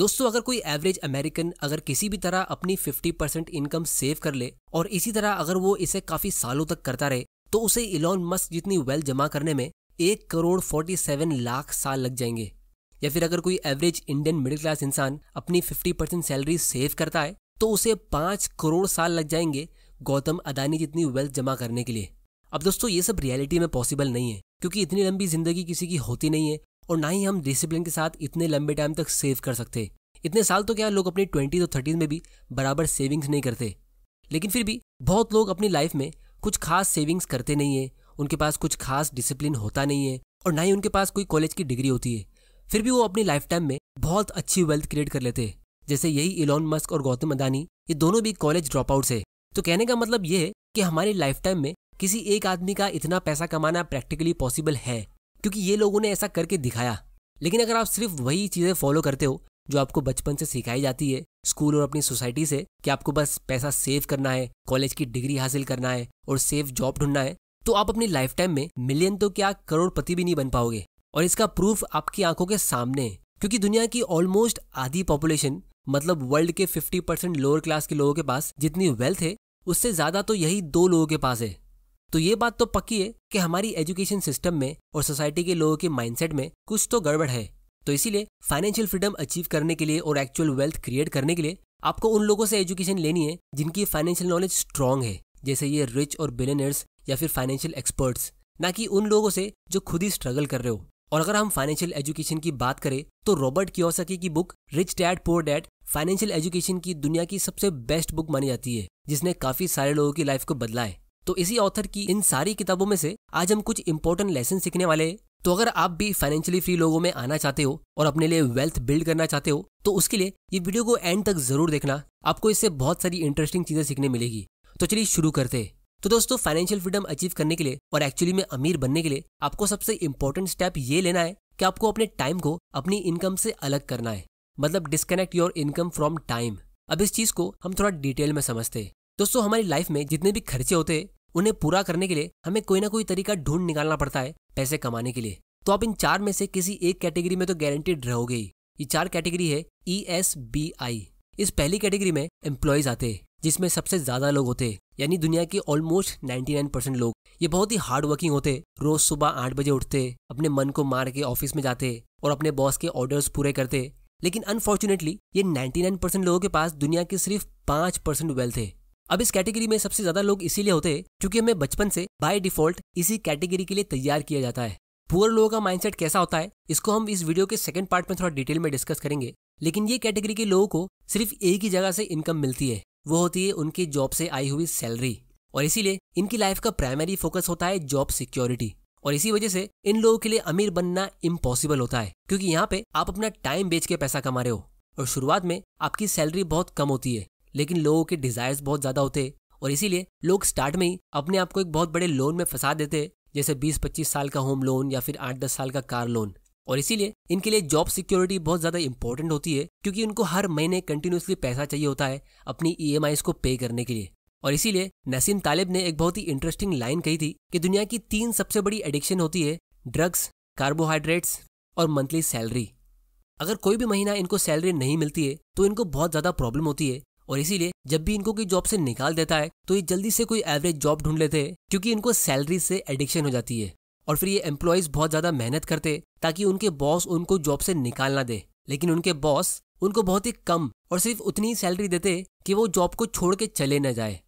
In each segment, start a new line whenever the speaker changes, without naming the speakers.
दोस्तों अगर कोई एवरेज अमेरिकन अगर किसी भी तरह अपनी 50 परसेंट इनकम सेव कर ले और इसी तरह अगर वो इसे काफी सालों तक करता रहे तो उसे इलॉन मस्क जितनी वेल्थ जमा करने में एक करोड़ फोर्टी सेवन लाख साल लग जाएंगे या फिर अगर कोई एवरेज इंडियन मिडिल क्लास इंसान अपनी फिफ्टी परसेंट सैलरी सेव करता है तो उसे पांच करोड़ साल लग जाएंगे गौतम अदानी जितनी वेल्थ जमा करने के लिए अब दोस्तों ये सब रियलिटी में पॉसिबल नहीं है क्योंकि इतनी लंबी जिंदगी किसी की होती नहीं है और ना ही हम डिसिप्लिन के साथ इतने लंबे टाइम तक सेव कर सकते इतने साल तो क्या लोग अपनी ट्वेंटी और थर्टीज में भी बराबर सेविंग्स नहीं करते लेकिन फिर भी बहुत लोग अपनी लाइफ में कुछ खास सेविंग्स करते नहीं है उनके पास कुछ खास डिसिप्लिन होता नहीं है और ना ही उनके पास कोई कॉलेज की डिग्री होती है फिर भी वो अपनी लाइफ टाइम में बहुत अच्छी वेल्थ क्रिएट कर लेते हैं जैसे यही इलॉन मस्क और गौतम अदानी ये दोनों भी कॉलेज ड्रॉप आउट है तो कहने का मतलब ये है कि हमारी लाइफ टाइम में किसी एक आदमी का इतना पैसा कमाना प्रैक्टिकली पॉसिबल है क्योंकि ये लोगों ने ऐसा करके दिखाया लेकिन अगर आप सिर्फ वही चीज़ें फॉलो करते हो जो आपको बचपन से सिखाई जाती है स्कूल और अपनी सोसाइटी से कि आपको बस पैसा सेव करना है कॉलेज की डिग्री हासिल करना है और सेफ जॉब ढूंढना है तो आप अपनी लाइफ टाइम में मिलियन तो क्या करोड़पति भी नहीं बन पाओगे और इसका प्रूफ आपकी आंखों के सामने है क्योंकि दुनिया की ऑलमोस्ट आधी पॉपुलेशन मतलब वर्ल्ड के 50 परसेंट लोअर क्लास के लोगों के पास जितनी वेल्थ है उससे ज्यादा तो यही दो लोगों के पास है तो ये बात तो पक्की है कि हमारी एजुकेशन सिस्टम में और सोसाइटी के लोगों के माइंडसेट में कुछ तो गड़बड़ है तो इसीलिए फाइनेंशियल फ्रीडम अचीव करने के लिए और एक्चुअल वेल्थ क्रिएट करने के लिए आपको उन लोगों से एजुकेशन लेनी है जिनकी फाइनेंशियल नॉलेज स्ट्रांग है जैसे ये रिच और बिलेनर्स या फिर फाइनेंशियल एक्सपर्ट्स ना कि उन लोगों से जो खुद ही स्ट्रगल कर रहे हो और अगर हम फाइनेंशियल एजुकेशन की बात करें तो रॉबर्ट कियोसाकी की book rich dad poor dad financial education की दुनिया की सबसे बेस्ट बुक मानी जाती है जिसने काफी सारे लोगों की लाइफ को बदला है तो इसी ऑथर की इन सारी किताबों में से आज हम कुछ इंपॉर्टेंट लेसन सीखने वाले हैं तो अगर आप भी फाइनेंशियली फ्री लोगों में आना चाहते हो और अपने लिए वेल्थ बिल्ड करना चाहते हो तो उसके लिए ये वीडियो को एंड तक जरूर देखना आपको इससे बहुत सारी इंटरेस्टिंग चीजें सीखने मिलेगी तो चलिए शुरू करते हैं तो दोस्तों फाइनेंशियल फ्रीडम अचीव करने के लिए और एक्चुअली में अमीर बनने के लिए आपको सबसे इंपॉर्टेंट स्टेप ये लेना है कि आपको अपने टाइम को अपनी इनकम से अलग करना है मतलब disconnect your income from time अब इस चीज को हम थोड़ा डिटेल में समझते हैं दोस्तों हमारी लाइफ में जितने भी खर्चे होते हैं उन्हें पूरा करने के लिए हमें कोई ना कोई तरीका ढूंढ निकालना पड़ता है पैसे कमाने के लिए तो आप इन चार में से किसी एक कैटेगरी में तो गारंटीड रहोगे ही ये चार कैटेगरी है ई एस बी आई इस पहली कैटेगरी में एम्प्लॉयज आते जिसमें सबसे ज्यादा लोग होते यानी दुनिया के ऑलमोस्ट 99 परसेंट लोग ये बहुत ही हार्ड वर्किंग होते रोज सुबह आठ बजे उठते अपने मन को मार के ऑफिस में जाते और अपने बॉस के ऑर्डर्स पूरे करते लेकिन अनफॉर्चुनेटली ये 99 परसेंट लोगों के पास दुनिया के सिर्फ पांच परसेंट वेल्थ है अब इस कैटेगरी में सबसे ज्यादा लोग इसीलिए होते हैं क्योंकि हमें बचपन से बाय डिफॉल्ट इसी कैटेगरी के लिए तैयार किया जाता है पुअर लोगों का माइंडसेट कैसा होता है इसको हम इस वीडियो के सेकंड पार्ट में थोड़ा डिटेल में डिस्कस करेंगे लेकिन ये कैटेगरी के लोगों को सिर्फ एक ही जगह से इनकम मिलती है वो होती है उनकी जॉब से आई हुई सैलरी और इसीलिए इनकी लाइफ का प्राइमरी फोकस होता है जॉब सिक्योरिटी और इसी वजह से इन लोगों के लिए अमीर बनना इम्पॉसिबल होता है क्योंकि यहाँ पे आप अपना टाइम बेच के पैसा कमा रहे हो और शुरुआत में आपकी सैलरी बहुत कम होती है लेकिन लोगों के डिजायर्स बहुत ज़्यादा होते और इसीलिए लोग स्टार्ट में ही अपने आप को एक बहुत बड़े लोन में फंसा देते जैसे 20-25 साल का होम लोन या फिर 8-10 साल का कार लोन और इसीलिए इनके लिए जॉब सिक्योरिटी बहुत ज़्यादा इंपॉर्टेंट होती है क्योंकि इनको हर महीने कंटिन्यूसली पैसा चाहिए होता है अपनी ई e को पे करने के लिए और इसीलिए नसीम तालिब ने एक बहुत ही इंटरेस्टिंग लाइन कही थी कि दुनिया की तीन सबसे बड़ी एडिक्शन होती है ड्रग्स कार्बोहाइड्रेट्स और मंथली सैलरी अगर कोई भी महीना इनको सैलरी नहीं मिलती है तो इनको बहुत ज़्यादा प्रॉब्लम होती है और इसीलिए जब भी इनको कोई जॉब से निकाल देता है तो ये जल्दी से कोई एवरेज जॉब ढूंढ लेते हैं क्योंकि इनको सैलरी से एडिक्शन हो जाती है और फिर ये एम्प्लॉयज बहुत ज्यादा मेहनत करते ताकि उनके बॉस उनको जॉब से निकाल ना दे लेकिन उनके बॉस उनको बहुत ही कम और सिर्फ उतनी सैलरी देते कि वो जॉब को छोड़ के चले न जाए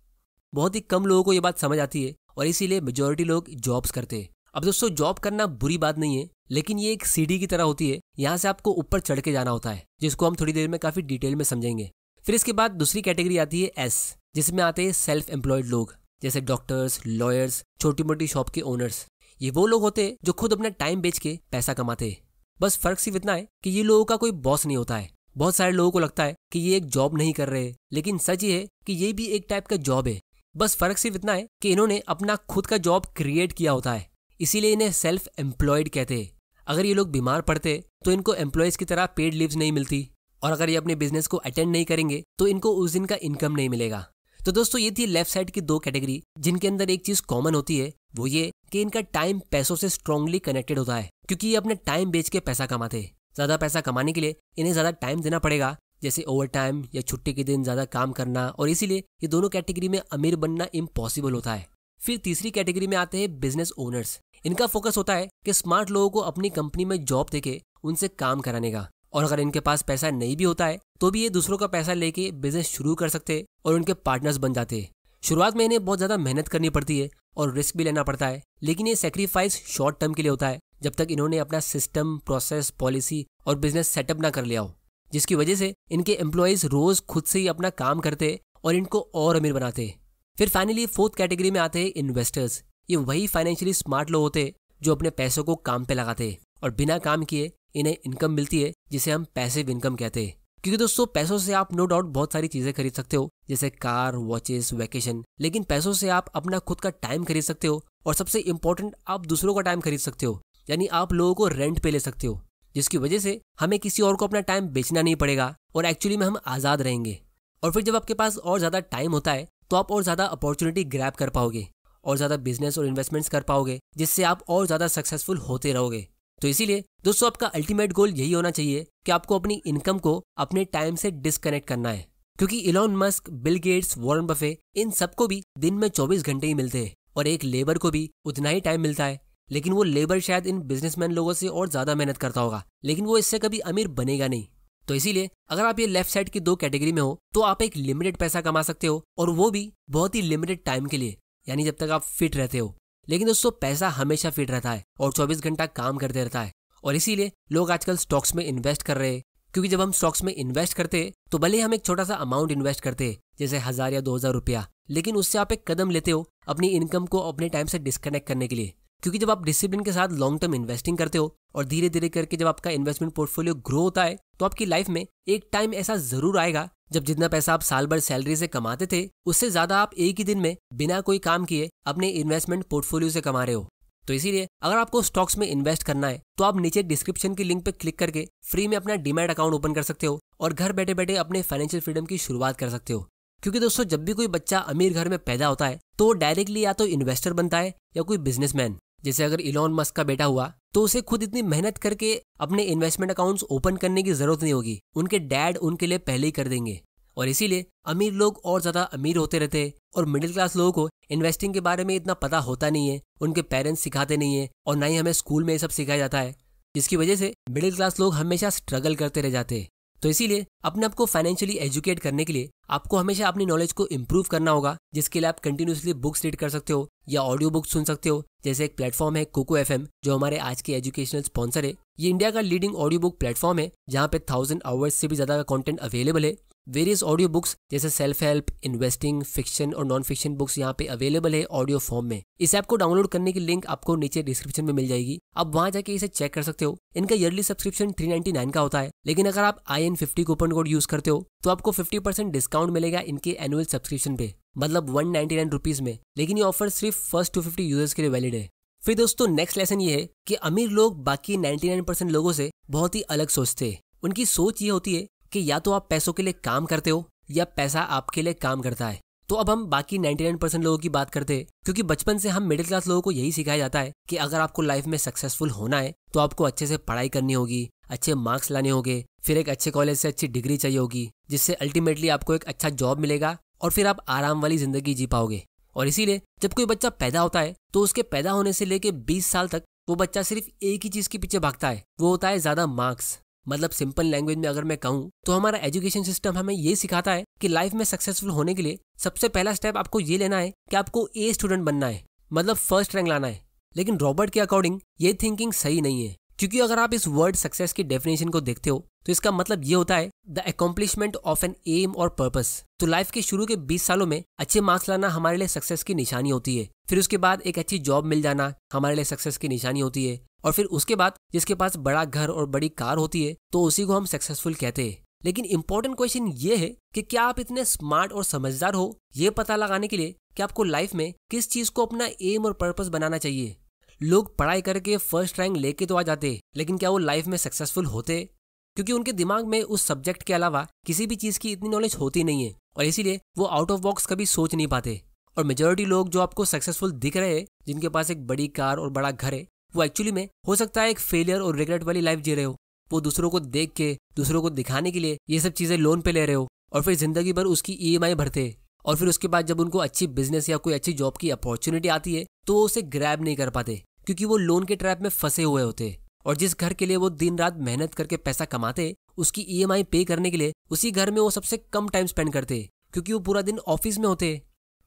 बहुत ही कम लोगों को ये बात समझ आती है और इसीलिए मेजोरिटी लोग जॉब्स करते अब दोस्तों जॉब करना बुरी बात नहीं है लेकिन ये एक सीढ़ी की तरह होती है यहाँ से आपको ऊपर चढ़ के जाना होता है जिसको हम थोड़ी देर में काफी डिटेल में समझेंगे फिर इसके बाद दूसरी कैटेगरी आती है एस जिसमें आते हैं सेल्फ एम्प्लॉयड लोग जैसे डॉक्टर्स लॉयर्स छोटी मोटी शॉप के ओनर्स ये वो लोग होते जो खुद अपना टाइम बेच के पैसा कमाते बस फर्क सिर्फ इतना है कि ये लोगों का कोई बॉस नहीं होता है बहुत सारे लोगों को लगता है कि ये एक जॉब नहीं कर रहे लेकिन सच ये है कि ये भी एक टाइप का जॉब है बस फर्क सिर्फ इतना है कि इन्होंने अपना खुद का जॉब क्रिएट किया होता है इसीलिए इन्हें सेल्फ एम्प्लॉयड कहते हैं अगर ये लोग बीमार पड़ते तो इनको एम्प्लॉयज की तरह पेड लीव्स नहीं मिलती और अगर ये अपने बिजनेस को अटेंड नहीं करेंगे तो इनको उस दिन का इनकम नहीं मिलेगा तो दोस्तों ये थी लेफ्ट साइड की दो कैटेगरी जिनके अंदर एक चीज कॉमन होती है वो ये कि इनका टाइम पैसों से स्ट्रांगली कनेक्टेड होता है क्योंकि ये अपने टाइम बेच के पैसा कमाते हैं ज्यादा पैसा कमाने के लिए इन्हें ज्यादा टाइम देना पड़ेगा जैसे ओवर टाइम या छुट्टी के दिन ज्यादा काम करना और इसीलिए ये दोनों कैटेगरी में अमीर बनना इम्पॉसिबल होता है फिर तीसरी कैटेगरी में आते हैं बिजनेस ओनर्स इनका फोकस होता है कि स्मार्ट लोगों को अपनी कंपनी में जॉब देके उनसे काम कराने का और अगर इनके पास पैसा नहीं भी होता है तो भी ये दूसरों का पैसा लेके बिजनेस शुरू कर सकते और उनके पार्टनर्स बन जाते शुरुआत में इन्हें बहुत ज्यादा मेहनत करनी पड़ती है और रिस्क भी लेना पड़ता है लेकिन ये सेक्रीफाइस शॉर्ट टर्म के लिए होता है जब तक इन्होंने अपना सिस्टम प्रोसेस पॉलिसी और बिजनेस सेटअप ना कर लिया हो जिसकी वजह से इनके एम्प्लॉयज रोज खुद से ही अपना काम करते और इनको और अमीर बनाते फिर फाइनली फोर्थ कैटेगरी में आते हैं इन्वेस्टर्स ये वही फाइनेंशियली स्मार्ट लोग होते जो अपने पैसों को काम पे लगाते और बिना काम किए इन्हें इनकम मिलती है जिसे हम पैसिव इनकम कहते हैं क्योंकि दोस्तों पैसों से आप नो डाउट बहुत सारी चीजें खरीद सकते हो जैसे कार वॉचेस वैकेशन लेकिन पैसों से आप अपना खुद का टाइम खरीद सकते हो और सबसे इम्पोर्टेंट आप दूसरों का टाइम खरीद सकते हो यानी आप लोगों को रेंट पे ले सकते हो जिसकी वजह से हमें किसी और को अपना टाइम बेचना नहीं पड़ेगा और एक्चुअली में हम आज़ाद रहेंगे और फिर जब आपके पास और ज़्यादा टाइम होता है तो आप और ज़्यादा अपॉर्चुनिटी ग्रैप कर पाओगे और ज़्यादा बिजनेस और इन्वेस्टमेंट्स कर पाओगे जिससे आप और ज़्यादा सक्सेसफुल होते रहोगे तो इसीलिए दोस्तों आपका अल्टीमेट गोल यही होना चाहिए कि आपको अपनी इनकम को अपने टाइम से डिस्कनेक्ट करना है क्योंकि Elon Musk Bill Gates Warren Buffett इन सबको भी दिन में 24 घंटे ही मिलते हैं और एक लेबर को भी उतना ही टाइम मिलता है लेकिन वो लेबर शायद इन बिजनेसमैन लोगों से और ज्यादा मेहनत करता होगा लेकिन वो इससे कभी अमीर बनेगा नहीं तो इसीलिए अगर आप ये लेफ्ट साइड की दो कैटेगरी में हो तो आप एक लिमिटेड पैसा कमा सकते हो और वो भी बहुत ही लिमिटेड टाइम के लिए यानी जब तक आप फिट रहते हो लेकिन दोस्तों पैसा हमेशा फिट रहता है और 24 घंटा काम करते रहता है और इसीलिए लोग आजकल स्टॉक्स में इन्वेस्ट कर रहे हैं क्योंकि जब हम स्टॉक्स में इन्वेस्ट करते तो भले ही हम एक छोटा सा अमाउंट इन्वेस्ट करते जैसे हजार या दो हजार रुपया लेकिन उससे आप एक कदम लेते हो अपनी इनकम को अपने टाइम से डिस्कनेक्ट करने के लिए क्योंकि जब आप डिसिप्लिन के साथ लॉन्ग टर्म इन्वेस्टिंग करते हो और धीरे धीरे करके जब आपका इन्वेस्टमेंट पोर्टफोलियो ग्रो होता है तो आपकी लाइफ में एक टाइम ऐसा जरूर आएगा जब जितना पैसा आप साल भर सैलरी से कमाते थे उससे ज्यादा आप एक ही दिन में बिना कोई काम किए अपने इन्वेस्टमेंट पोर्टफोलियो से कमा रहे हो तो इसीलिए अगर आपको स्टॉक्स में इन्वेस्ट करना है तो आप नीचे डिस्क्रिप्शन की लिंक पे क्लिक करके फ्री में अपना डिमेट अकाउंट ओपन कर सकते हो और घर बैठे बैठे अपने फाइनेंशियल फ्रीडम की शुरुआत कर सकते हो क्योंकि दोस्तों जब भी कोई बच्चा अमीर घर में पैदा होता है तो वो डायरेक्टली या तो इन्वेस्टर बनता है या कोई बिजनेसमैन जैसे अगर इलॉन मस्क का बेटा हुआ तो उसे खुद इतनी मेहनत करके अपने इन्वेस्टमेंट अकाउंट्स ओपन करने की जरूरत नहीं होगी उनके डैड उनके लिए पहले ही कर देंगे और इसीलिए अमीर लोग और ज्यादा अमीर होते रहते हैं और मिडिल क्लास लोगों को इन्वेस्टिंग के बारे में इतना पता होता नहीं है उनके पेरेंट्स सिखाते नहीं है और ना ही हमें स्कूल में ये सब सिखाया जाता है जिसकी वजह से मिडिल क्लास लोग हमेशा स्ट्रगल करते रह जाते हैं तो इसीलिए अपने आप को फाइनेंशियली एजुकेट करने के लिए आपको हमेशा अपनी नॉलेज को इम्प्रूव करना होगा जिसके लिए आप कंटिन्यूसली बुक्स रीड कर सकते हो या ऑडियो बुक सुन सकते हो जैसे एक प्लेटफॉर्म है कोको एफ जो हमारे आज के एजुकेशनल स्पॉन्सर है ये इंडिया का लीडिंग ऑडियो बुक प्लेटफॉर्म है जहाँ पे थाउजेंड आवर्स से भी ज्यादा का कॉन्टेंट अवेलेबल है वेरियस ऑडियो बुक्स जैसे सेल्फ हेल्प इन्वेस्टिंग फिक्शन और नॉन फिक्शन बुक्स यहाँ पे अवेलेबल है ऑडियो फॉर्म में इस ऐप को डाउनलोड करने की लिंक आपको नीचे डिस्क्रिप्शन में मिल जाएगी आप वहाँ जाके इसे चेक कर सकते हो इनका ईयरली सब्सक्रिप्शन 399 का होता है लेकिन अगर आप I N fifty coupon code use करते हो तो आपको फिफ्टी परसेंट डिस्काउंट मिलेगा इनके एनुअल सब्सक्रिप्शन पे मतलब वन नाइन्टी में लेकिन ये ऑफर सिर्फ फर्स्ट टू फिफ्टी यूजर्स के लिए वैलिड है फिर दोस्तों नेक्स्ट लेसन ये है कि अमीर लोग बाकी नाइन परसेंट लोगों से बहुत ही अलग सोचते हैं उनकी सोच ये होती है कि या तो आप पैसों के लिए काम करते हो या पैसा आपके लिए काम करता है तो अब हम बाकी 99 परसेंट लोगों की बात करते हैं क्योंकि बचपन से हम मिडिल क्लास लोगों को यही सिखाया जाता है कि अगर आपको लाइफ में सक्सेसफुल होना है तो आपको अच्छे से पढ़ाई करनी होगी अच्छे मार्क्स लाने होंगे फिर एक अच्छे कॉलेज से अच्छी डिग्री चाहिए होगी जिससे अल्टीमेटली आपको एक अच्छा जॉब मिलेगा और फिर आप आराम वाली जिंदगी जी पाओगे और इसीलिए जब कोई बच्चा पैदा होता है तो उसके पैदा होने से लेके बीस साल तक वो बच्चा सिर्फ एक ही चीज के पीछे भागता है वो होता है ज्यादा मार्क्स मतलब सिंपल लैंग्वेज में अगर मैं कहूँ तो हमारा एजुकेशन सिस्टम हमें ये सिखाता है कि लाइफ में सक्सेसफुल होने के लिए सबसे पहला स्टेप आपको ये लेना है कि आपको ए स्टूडेंट बनना है मतलब फर्स्ट रैंक लाना है लेकिन रॉबर्ट के अकॉर्डिंग ये थिंकिंग सही नहीं है क्योंकि अगर आप इस वर्ड सक्सेस की डेफिनेशन को देखते हो तो इसका मतलब ये होता है the accomplishment of an aim और पर्पस तो लाइफ के शुरू के 20 सालों में अच्छे मार्क्स लाना हमारे लिए सक्सेस की निशानी होती है फिर उसके बाद एक अच्छी जॉब मिल जाना हमारे लिए सक्सेस की निशानी होती है और फिर उसके बाद जिसके पास बड़ा घर और बड़ी कार होती है तो उसी को हम सक्सेसफुल कहते हैं लेकिन इम्पोर्टेंट क्वेश्चन ये है कि क्या आप इतने स्मार्ट और समझदार हो ये पता लगाने के लिए कि आपको लाइफ में किस चीज को अपना एम और पर्पस बनाना चाहिए लोग पढ़ाई करके फर्स्ट रैंक लेके तो आ जाते लेकिन क्या वो लाइफ में सक्सेसफुल होते क्योंकि उनके दिमाग में उस सब्जेक्ट के अलावा किसी भी चीज़ की इतनी नॉलेज होती नहीं है और इसीलिए वो आउट ऑफ बॉक्स कभी सोच नहीं पाते और मेजोरिटी लोग जो आपको सक्सेसफुल दिख रहे हैं जिनके पास एक बड़ी कार और बड़ा घर है वो एक्चुअली में हो सकता है एक फेलियर और रिग्रेट वाली लाइफ जी रहे हो वो दूसरों को देख के दूसरों को दिखाने के लिए ये सब चीज़ें लोन पे ले रहे हो और फिर जिंदगी भर उसकी ई भरते और फिर उसके बाद जब उनको अच्छी बिजनेस या कोई अच्छी जॉब की अपॉर्चुनिटी आती है तो वो उसे ग्रैब नहीं कर पाते क्योंकि वो लोन के ट्रैप में फंसे हुए होते और जिस घर के लिए वो दिन रात मेहनत करके पैसा कमाते उसकी ईएमआई e पे करने के लिए उसी घर में वो सबसे कम टाइम स्पेंड करते क्योंकि वो पूरा दिन ऑफिस में होते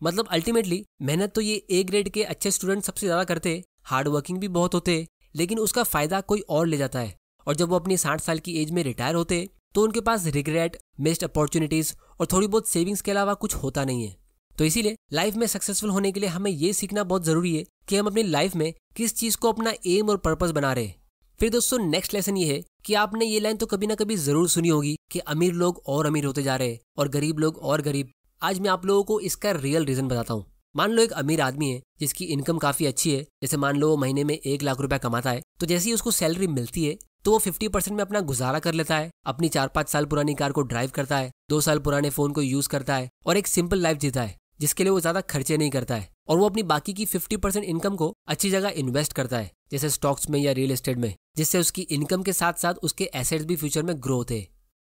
मतलब अल्टीमेटली मेहनत तो ये ए ग्रेड के अच्छे स्टूडेंट सबसे ज्यादा करते हार्ड वर्किंग भी बहुत होते लेकिन उसका फायदा कोई और ले जाता है और जब वो अपनी साठ साल की एज में रिटायर होते तो उनके पास रिग्रेट मिस्ड अपॉर्चुनिटीज और थोड़ी बहुत सेविंग्स के अलावा कुछ होता नहीं है तो इसीलिए लाइफ में सक्सेसफुल होने के लिए हमें ये सीखना बहुत जरूरी है कि हम अपनी लाइफ में किस चीज को अपना एम और पर्पज बना रहे फिर दोस्तों नेक्स्ट लेसन ये है कि आपने ये लाइन तो कभी ना कभी जरूर सुनी होगी कि अमीर लोग और अमीर होते जा रहे हैं और गरीब लोग और गरीब आज मैं आप लोगों को इसका रियल रीजन बताता हूँ मान लो एक अमीर आदमी है जिसकी इनकम काफी अच्छी है जैसे मान लो वो महीने में एक लाख रुपया कमाता है तो जैसे ही उसको सैलरी मिलती है तो वो फिफ्टी परसेंट में अपना गुजारा कर लेता है अपनी चार पांच साल पुरानी कार को ड्राइव करता है दो साल पुराने फोन को यूज करता है और एक सिंपल लाइफ जीता है जिसके लिए वो ज्यादा खर्चे नहीं करता है और वो अपनी बाकी की फिफ्टी परसेंट इनकम को अच्छी जगह इन्वेस्ट करता है जैसे स्टॉक्स में या रियल एस्टेट में जिससे उसकी इनकम के साथ साथ उसके एसेट्स भी फ्यूचर में ग्रो थे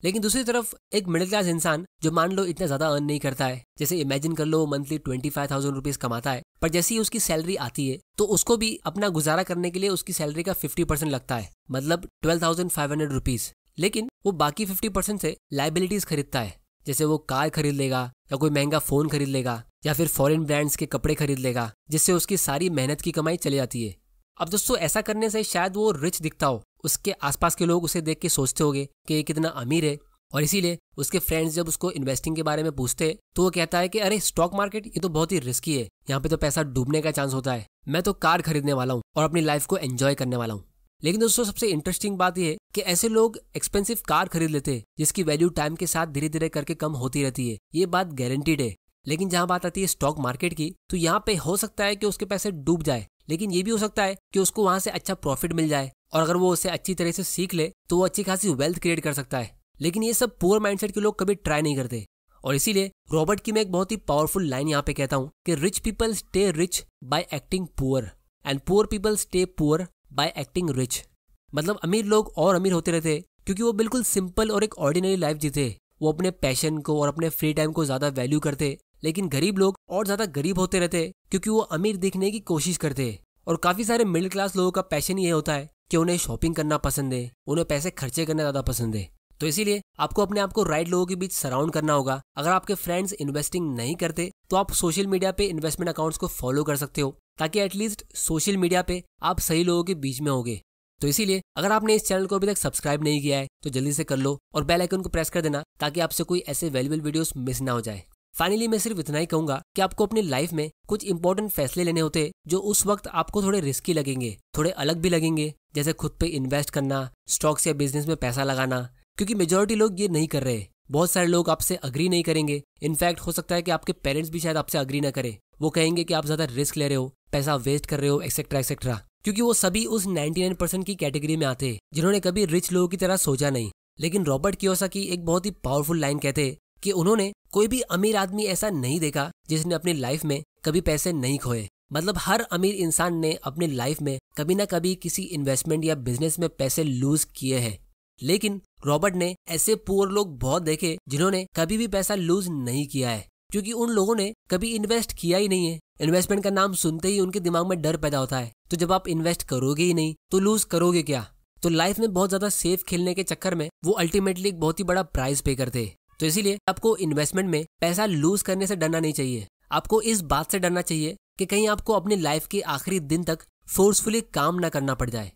लेकिन दूसरी तरफ एक मिडिल क्लास इंसान जो मान लो इतना ज्यादा अर्न नहीं करता है जैसे इमेजिन कर लो monthly twenty five thousand rupees कमाता है पर जैसे ही उसकी सैलरी आती है तो उसको भी अपना गुजारा करने के लिए उसकी सैलरी का फिफ्टी परसेंट लगता है मतलब twelve thousand five hundred rupees लेकिन वो बाकी फिफ्टी परसेंट से लाइबिलिटीज खरीदता है जैसे वो कार खरीद लेगा या कोई महंगा फोन खरीद लेगा या फिर फॉरेन ब्रांड्स के कपड़े खरीद लेगा जिससे उसकी सारी मेहनत की कमाई चली जाती है अब दोस्तों ऐसा करने से शायद वो रिच दिखता हो उसके आसपास के लोग उसे देख के सोचते होंगे कि ये कितना अमीर है और इसीलिए उसके फ्रेंड्स जब उसको इन्वेस्टिंग के बारे में पूछते तो वो कहता है कि अरे स्टॉक मार्केट ये तो बहुत ही रिस्की है यहाँ पे तो पैसा डूबने का चांस होता है मैं तो कार खरीदने वाला हूँ और अपनी लाइफ को एंजॉय करने वाला हूँ लेकिन दोस्तों सबसे इंटरेस्टिंग बात यह है कि ऐसे लोग एक्सपेंसिव कार खरीद लेते हैं जिसकी वैल्यू टाइम के साथ धीरे धीरे करके कम होती रहती है ये बात गारंटीड है लेकिन जहां बात आती है स्टॉक मार्केट की तो यहाँ पे हो सकता है कि उसके पैसे डूब जाए लेकिन ये भी हो सकता है कि उसको वहां से अच्छा प्रॉफिट मिल जाए और अगर वो उसे अच्छी तरह से सीख ले तो वो अच्छी खासी वेल्थ क्रिएट कर सकता है लेकिन ये सब पुअर माइंडसेट के लोग कभी ट्राई नहीं करते और इसीलिए रॉबर्ट की मैं एक बहुत ही पावरफुल लाइन यहाँ पे कहता हूँ कि rich people stay rich by acting poor and poor people stay poor by acting rich मतलब अमीर लोग और अमीर होते रहते क्योंकि वो बिल्कुल सिंपल और एक ऑर्डिनरी लाइफ जीते वो अपने पैशन को और अपने फ्री टाइम को ज़्यादा वैल्यू करते लेकिन गरीब लोग और ज्यादा गरीब होते रहते क्योंकि वो अमीर दिखने की कोशिश करते और काफी सारे मिडिल क्लास लोगों का पैशन ये होता है कि उन्हें शॉपिंग करना पसंद है उन्हें पैसे खर्चे करना ज्यादा पसंद है तो इसीलिए आपको अपने आप को राइट लोगों के बीच सराउंड करना होगा अगर आपके फ्रेंड्स इन्वेस्टिंग नहीं करते तो आप सोशल मीडिया पे इन्वेस्टमेंट अकाउंट्स को फॉलो कर सकते हो ताकि एटलीस्ट सोशल मीडिया पे आप सही लोगों के बीच में होगे तो इसीलिए अगर आपने इस चैनल को अभी तक सब्सक्राइब नहीं किया है तो जल्दी से कर लो और बेल आइकन को प्रेस कर देना ताकि आपसे कोई ऐसे वैल्यूबल वीडियोस मिस ना हो जाए फाइनली मैं सिर्फ इतना ही कहूंगा कि आपको अपनी लाइफ में कुछ इंपॉर्टेंट फैसले लेने होते जो उस वक्त आपको थोड़े रिस्की लगेंगे थोड़े अलग भी लगेंगे जैसे खुद पे इन्वेस्ट करना स्टॉक्स या बिजनेस में पैसा लगाना क्योंकि मेजोरिटी लोग ये नहीं कर रहे बहुत सारे लोग आपसे अग्री नहीं करेंगे इनफैक्ट हो सकता है कि आपके पेरेंट्स भी शायद आपसे अग्री ना करें वो कहेंगे कि आप ज्यादा रिस्क ले रहे हो पैसा वेस्ट कर रहे हो एक्सेट्रा एक्सेट्रा क्योंकि वो सभी उस 99 परसेंट की कैटेगरी में आते जिन्होंने कभी रिच लोगों की तरह सोचा नहीं लेकिन रॉबर्ट की एक बहुत ही पावरफुल लाइन कहते कि उन्होंने कोई भी अमीर आदमी ऐसा नहीं देखा जिसने अपनी लाइफ में कभी पैसे नहीं खोए मतलब हर अमीर इंसान ने अपनी लाइफ में कभी ना कभी किसी इन्वेस्टमेंट या बिजनेस में पैसे लूज किए हैं लेकिन रॉबर्ट ने ऐसे पुअर लोग बहुत देखे जिन्होंने कभी भी पैसा लूज नहीं किया है क्योंकि उन लोगों ने कभी इन्वेस्ट किया ही नहीं है इन्वेस्टमेंट का नाम सुनते ही उनके दिमाग में डर पैदा होता है तो जब आप इन्वेस्ट करोगे ही नहीं तो लूज करोगे क्या तो लाइफ में बहुत ज्यादा सेफ खेलने के चक्कर में वो अल्टीमेटली एक बहुत ही बड़ा प्राइस पे करते तो इसीलिए आपको इन्वेस्टमेंट में पैसा लूज करने से डरना नहीं चाहिए आपको इस बात से डरना चाहिए कि कहीं आपको अपनी लाइफ के आखिरी दिन तक फोर्सफुली काम ना करना पड़ जाए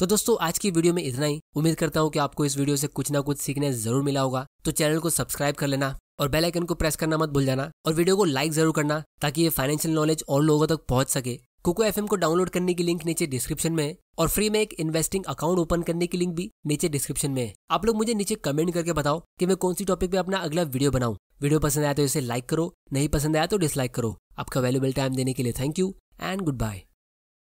तो दोस्तों आज की वीडियो में इतना ही उम्मीद करता हूँ कि आपको इस वीडियो से कुछ ना कुछ सीखने जरूर मिला होगा तो चैनल को सब्सक्राइब कर लेना और बेल आइकन को प्रेस करना मत भूल जाना और वीडियो को लाइक जरूर करना ताकि ये फाइनेंशियल नॉलेज और लोगों तक पहुंच सके कुको एफ को डाउनलोड करने की लिंक नीचे डिस्क्रिप्शन में है और फ्री में एक इन्वेस्टिंग अकाउंट ओपन करने की लिंक भी नीचे डिस्क्रिप्शन में है आप लोग मुझे नीचे कमेंट करके बताओ कि मैं कौन सी टॉपिक पे अपना अगला वीडियो बनाऊं वीडियो पसंद आया तो इसे लाइक करो नहीं पसंद आया तो डिसलाइक करो आपका वैल्यूबल टाइम देने के लिए thank you and good bye